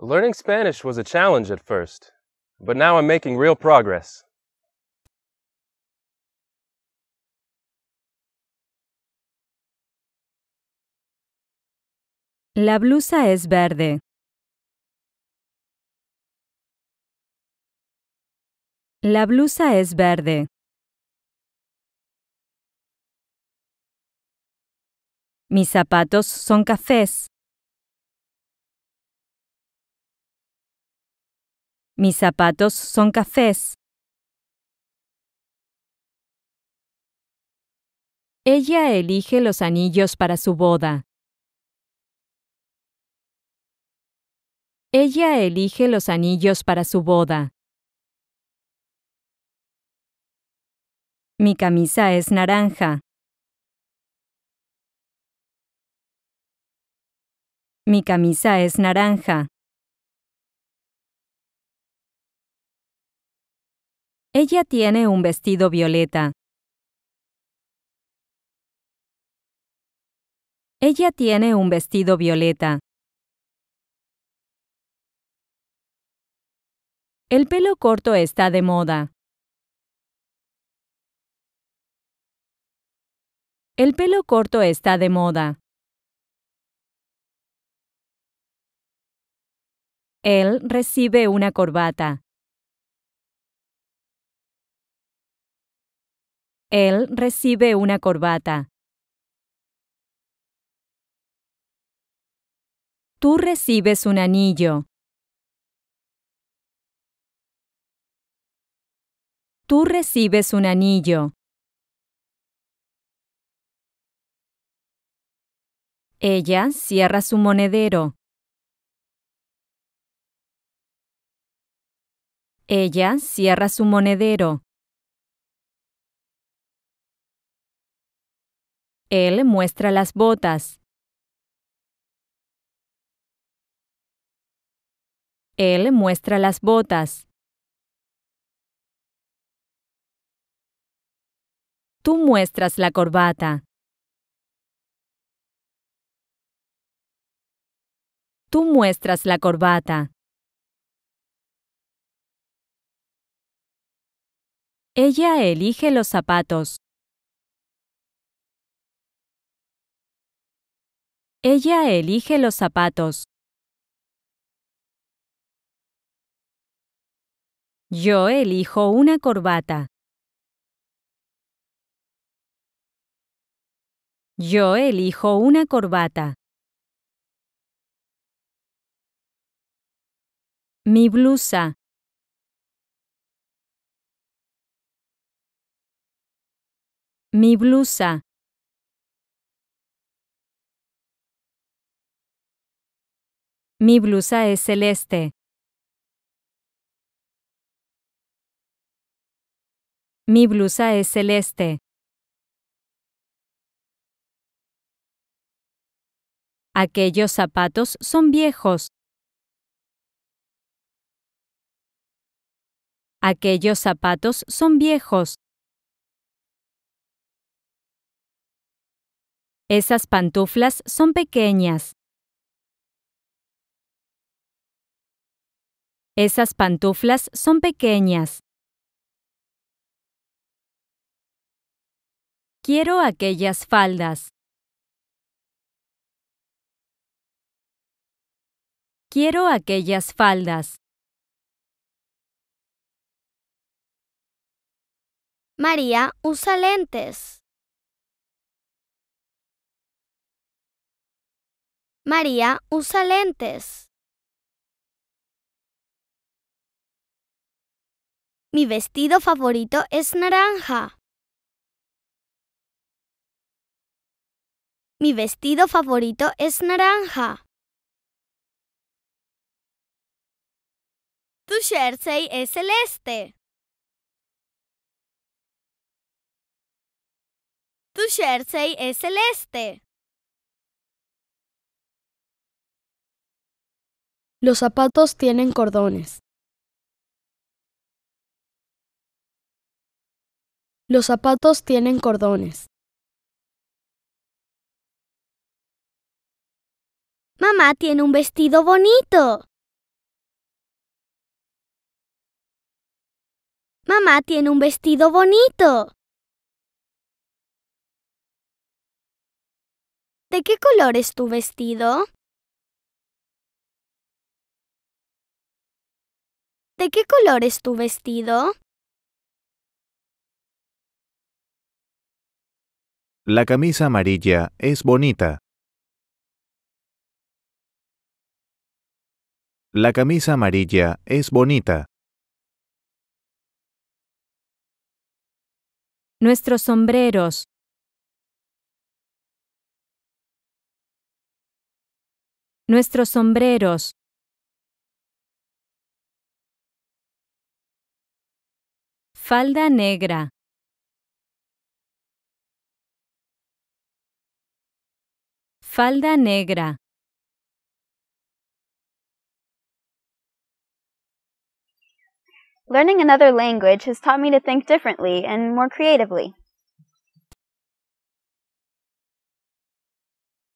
Learning Spanish was a challenge at first, but now I'm making real progress. La blusa es verde. La blusa es verde. Mis zapatos son cafés. Mis zapatos son cafés. Ella elige los anillos para su boda. Ella elige los anillos para su boda. Mi camisa es naranja. Mi camisa es naranja. Ella tiene un vestido violeta. Ella tiene un vestido violeta. El pelo corto está de moda. El pelo corto está de moda. Él recibe una corbata. Él recibe una corbata. Tú recibes un anillo. Tú recibes un anillo. Ella cierra su monedero. Ella cierra su monedero. Él muestra las botas. Él muestra las botas. Tú muestras la corbata. Tú muestras la corbata. Ella elige los zapatos. Ella elige los zapatos. Yo elijo una corbata. Yo elijo una corbata. Mi blusa. Mi blusa. Mi blusa es celeste. Mi blusa es celeste. Aquellos zapatos son viejos. Aquellos zapatos son viejos. Esas pantuflas son pequeñas. Esas pantuflas son pequeñas. Quiero aquellas faldas. Quiero aquellas faldas. María usa lentes. María usa lentes. Mi vestido favorito es naranja. Mi vestido favorito es naranja. Tu jersey es celeste. Tu jersey es celeste. Los zapatos tienen cordones. Los zapatos tienen cordones. Mamá tiene un vestido bonito. Mamá tiene un vestido bonito. ¿De qué color es tu vestido? ¿De qué color es tu vestido? La camisa amarilla es bonita. La camisa amarilla es bonita. Nuestros sombreros. Nuestros sombreros. Falda negra. Falda negra. Learning another language has taught me to think differently and more creatively.